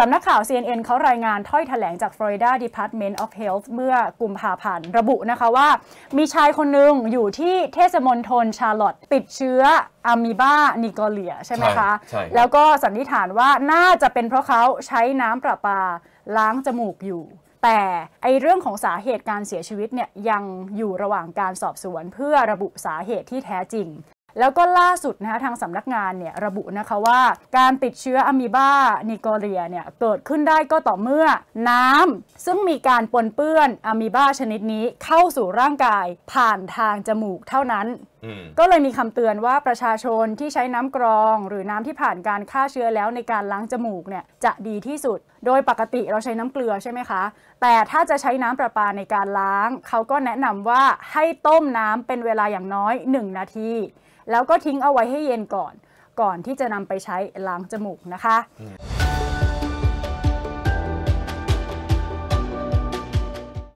สำนักข่าว CNN เขารายงานถ้อยถแถลงจาก Florida Department of Health เมื่อกุมภาพันธ์ระบุนะคะว่ามีชายคนหนึ่งอยู่ที่เทศมนตรชาร์ลอตติดเชื้ออะมีบานิโกเลียใช่ไหมคะแล้วก็สันนิษฐานว่าน่าจะเป็นเพราะเขาใช้น้ำประปา ล้างจมูกอยู่ แต่ไอเรื่องของสาเหตุการเสียชีวิตเนี่ยยังอยู่ระหว่างการสอบสวนเพื่อระบุสาเหตุที่แท้จริงแล้วก็ล่าสุดนะคะทางสำนักงานเนี่ยระบุนะคะว่าการติดเชื้ออะมีบานิโกเรียเนี่ยเกิดขึ้นได้ก็ต่อเมื่อน้ำซึ่งมีการปนเปื้อนอะมีบาชนิดนี้เข้าสู่ร่างกายผ่านทางจมูกเท่านั้น ก็เลยมีคำเตือนว่าประชาชนที่ใช้น้ำกรองหรือน้ำที่ผ่านการฆ่าเชื้อแล้วในการล้างจมูกเนี่ยจะดีที่สุด โดยปกติเราใช้น้ำเกลือใช่ไหมคะ แต่ถ้าจะใช้น้ำประปาในการล้างเขาก็แนะนำว่าให้ต้มน้ำเป็นเวลาอย่างน้อย 1 นาทีแล้วก็ทิ้งเอาไว้ให้เย็นก่อน ก่อนที่จะนำไปใช้ล้างจมูกนะคะ